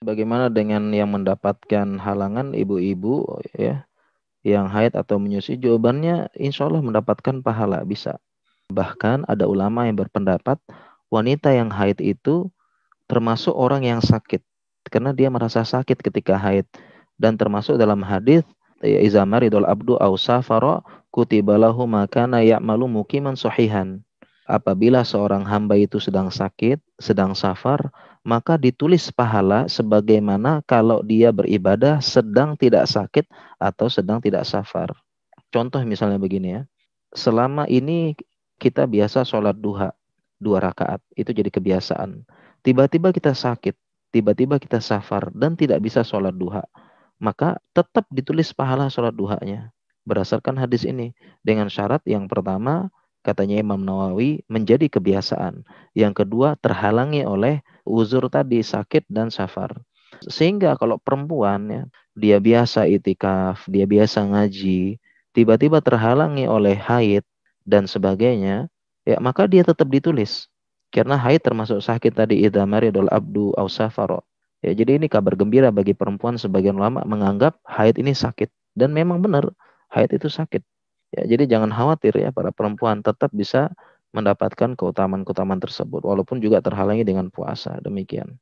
Bagaimana dengan yang mendapatkan halangan ibu-ibu ya yang haid atau menyusui? Jawabannya insya Allah mendapatkan pahala bisa. Bahkan ada ulama yang berpendapat wanita yang haid itu termasuk orang yang sakit karena dia merasa sakit ketika haid dan termasuk dalam hadis ya, Izamari maridul abdu au safara kutibalahu makana ya'malu mukiman sahihan apabila seorang hamba itu sedang sakit, sedang safar, maka ditulis pahala sebagaimana kalau dia beribadah sedang tidak sakit atau sedang tidak safar. Contoh misalnya begini ya. Selama ini kita biasa sholat duha, dua rakaat. Itu jadi kebiasaan. Tiba-tiba kita sakit, tiba-tiba kita safar dan tidak bisa sholat duha. Maka tetap ditulis pahala sholat duhanya berdasarkan hadis ini dengan syarat yang pertama katanya Imam Nawawi menjadi kebiasaan. Yang kedua terhalangi oleh uzur tadi sakit dan safar. Sehingga kalau perempuan ya, dia biasa itikaf, dia biasa ngaji, tiba-tiba terhalangi oleh haid dan sebagainya, ya maka dia tetap ditulis. Karena haid termasuk sakit tadi idamari dol abdu au safaro. Ya, jadi ini kabar gembira bagi perempuan sebagian ulama menganggap haid ini sakit dan memang benar haid itu sakit. Ya, jadi jangan khawatir ya para perempuan tetap bisa mendapatkan keutamaan-keutamaan tersebut walaupun juga terhalangi dengan puasa. Demikian.